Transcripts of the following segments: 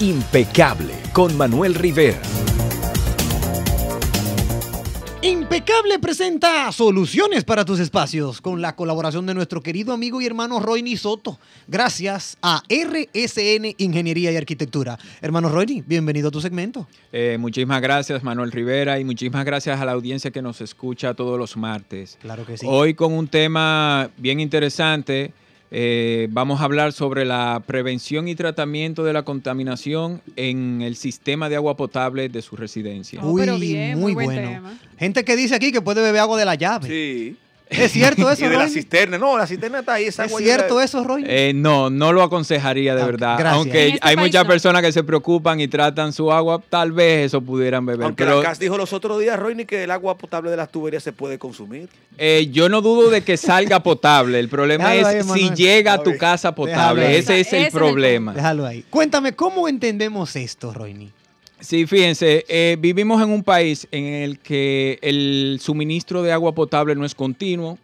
Impecable con Manuel Rivera. Impecable presenta soluciones para tus espacios con la colaboración de nuestro querido amigo y hermano Royni Soto, gracias a RSN Ingeniería y Arquitectura. Hermano Royni, bienvenido a tu segmento. Eh, muchísimas gracias Manuel Rivera y muchísimas gracias a la audiencia que nos escucha todos los martes. Claro que sí. Hoy con un tema bien interesante eh, vamos a hablar sobre la prevención y tratamiento de la contaminación en el sistema de agua potable de su residencia. Muy oh, bien, muy, bueno. Gente que dice aquí que puede beber agua de la llave. Sí. ¿Es cierto eso, Y de la cisterna. No, la cisterna está ahí. ¿Es cierto eso, Roy? Eh, no, no lo aconsejaría de ah, verdad. Aunque este hay muchas personas que se preocupan y tratan su agua, tal vez eso pudieran beber. Aunque pero Cas dijo los otros días, Roy, que el agua potable de las tuberías se puede consumir. Eh, yo no dudo de que salga potable. El problema es si llega a tu casa potable. Ese es el problema. Déjalo ahí. Cuéntame, ¿cómo entendemos esto, Royni? Sí, fíjense, eh, vivimos en un país en el que el suministro de agua potable no es continuo,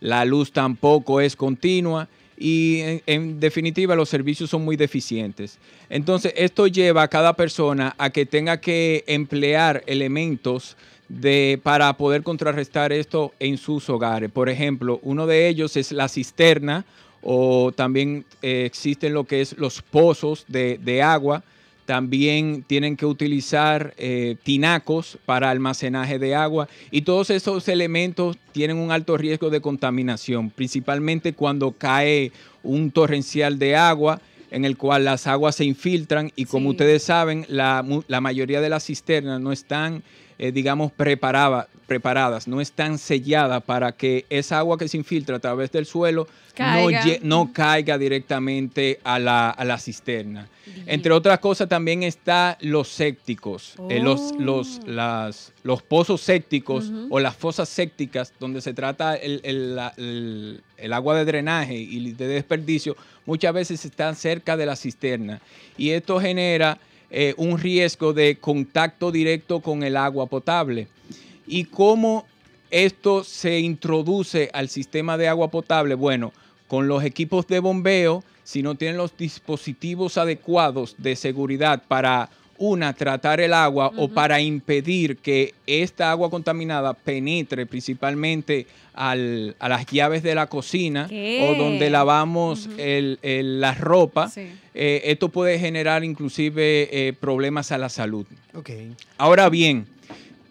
la luz tampoco es continua y en, definitiva los servicios son muy deficientes. Entonces, esto lleva a cada persona a que tenga que emplear elementos para poder contrarrestar esto en sus hogares. Por ejemplo, uno de ellos es la cisterna o también eh, existen lo que es los pozos de agua también tienen que utilizar eh, tinacos para almacenaje de agua y todos esos elementos tienen un alto riesgo de contaminación, principalmente cuando cae un torrencial de agua en el cual las aguas se infiltran y como ustedes saben, la, mayoría de las cisternas no están, eh, digamos, preparadas, preparadas, no están selladas para que esa agua que se infiltra a través del suelo No, caiga directamente a la, cisterna. Entre otras cosas también está los sépticos, eh, los, oh. los, los pozos sépticos o las fosas sépticas donde se trata el, agua de drenaje y de desperdicio, muchas veces están cerca de la cisterna y esto genera eh, un riesgo de contacto directo con el agua potable. ¿Y cómo esto se introduce al sistema de agua potable? Bueno, con los equipos de bombeo, si no tienen los dispositivos adecuados de seguridad para una, tratar el agua o para impedir que esta agua contaminada penetre principalmente a las llaves de la cocina o donde lavamos la ropa. Eh, esto puede generar inclusive eh, problemas a la salud. Okay. Ahora bien,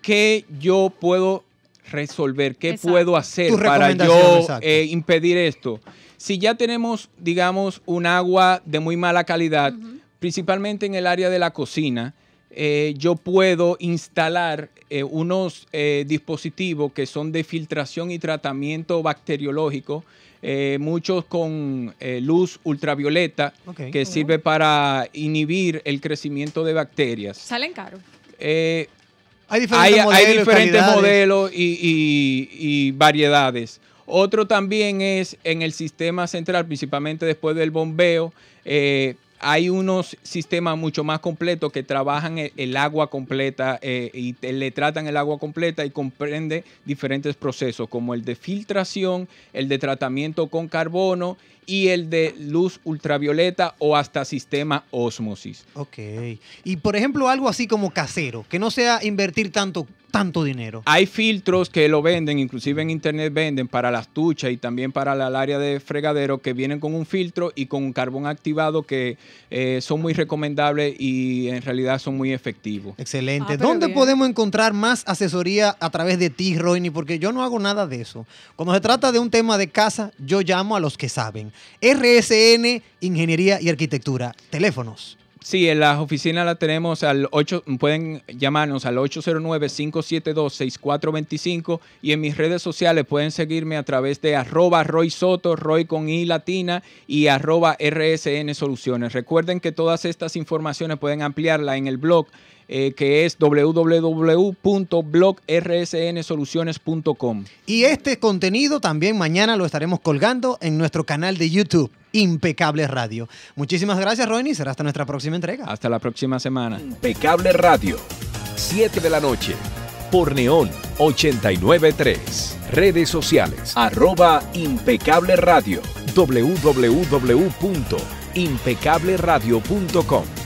¿qué yo puedo resolver? ¿Qué puedo hacer para yo eh, impedir esto? Si ya tenemos, digamos, un agua de muy mala calidad, principalmente en el área de la cocina, eh, yo puedo instalar eh, unos dispositivos que son de filtración y tratamiento bacteriológico, muchos con luz ultravioleta, que sirve para inhibir el crecimiento de bacterias. ¿Salen caros? Hay diferentes modelos, y, variedades. Otro también es en el sistema central, principalmente después del bombeo, eh, hay unos sistemas mucho más completos que trabajan e, el, agua completa eh, y le tratan el agua completa y comprende diferentes procesos como el de filtración, el de tratamiento con carbono y el de luz ultravioleta o hasta sistema osmosis. Ok. Y por ejemplo algo así como casero, que no sea invertir tanto tanto dinero. Hay filtros que lo venden, inclusive en internet venden para las tuchas y también para el área de fregadero que vienen con un filtro y con un carbón activado que eh, son muy recomendables y en realidad son muy efectivos. Excelente. Ah, ¿Dónde podemos encontrar más asesoría a través de ti, Roini? Porque yo no hago nada de eso. Cuando se trata de un tema de casa, yo llamo a los que saben. RSN, Ingeniería y Arquitectura. Teléfonos. Sí, en las oficinas la tenemos al 8, pueden llamarnos al 809-572-6425 y en mis redes sociales pueden seguirme a través de arroba Roy Soto, Roy con I latina y arroba RSN Soluciones. Recuerden que todas estas informaciones pueden ampliarla en el blog eh, que es www.blogrsnsoluciones.com. Y este contenido también mañana lo estaremos colgando en nuestro canal de YouTube. Impecable Radio. Muchísimas gracias, Ronnie. Será hasta nuestra próxima entrega. Hasta la próxima semana. Impecable Radio, 7 de la noche, por Neón 893. Redes sociales, arroba Impecable Radio, www.impecableradio.com.